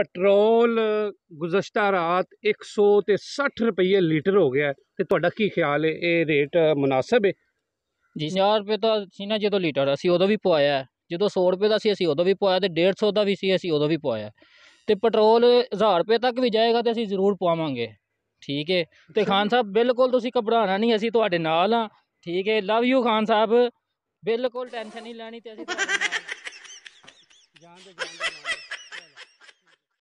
petrol ਗੁਜ਼ਸ਼ਤਾ ਰਾਤ 160 ਰੁਪਏ litre ਹੋ ਗਿਆ ਤੇ ਤੁਹਾਡਾ ਕੀ ਖਿਆਲ ਹੈ ਇਹ ਰੇਟ ਮੁਨਾਸਬ ਹੈ ਜੀ 100 ਰੁਪਏ ਤਾਂ ਸੀ ਨਾ ਜਦੋਂ ਲੀਟਰ ਅਸੀਂ ਉਦੋਂ ਵੀ ਪਵਾਇਆ ਜਦੋਂ 100 ਰੁਪਏ ਦਾ ਸੀ ਅਸੀਂ ਉਦੋਂ ਵੀ ਪਵਾਇਆ ਤੇ 150 ਦਾ ਵੀ ਸੀ ਅਸੀਂ ਉਦੋਂ ਵੀ ਪਵਾਇਆ ਤੇ ਪੈਟਰੋਲ 1000 ਰੁਪਏ ਤੱਕ ਵੀ ਜਾਏਗਾ ਤੇ ਅਸੀਂ ਜ਼ਰੂਰ ਪਵਾਵਾਂਗੇ ਠੀਕ ਹੈ ਤੇ ਖਾਨ ਸਾਹਿਬ ਬਿਲਕੁਲ ਤੁਸੀਂ ਘਬਰਾਣਾ ਨਹੀਂ ਅਸੀਂ ਤੁਹਾਡੇ ਨਾਲ ਆ ਠੀਕ ਹੈ ਲਵ ਯੂ ਖਾਨ ਸਾਹਿਬ ਬਿਲਕੁਲ ਟੈਨਸ਼ਨ ਨਹੀਂ ਲੈਣੀ ਤੇ ਅਸੀਂ ਤੁਹਾਡੇ ਨਾਲ ਦੇ ਦੇ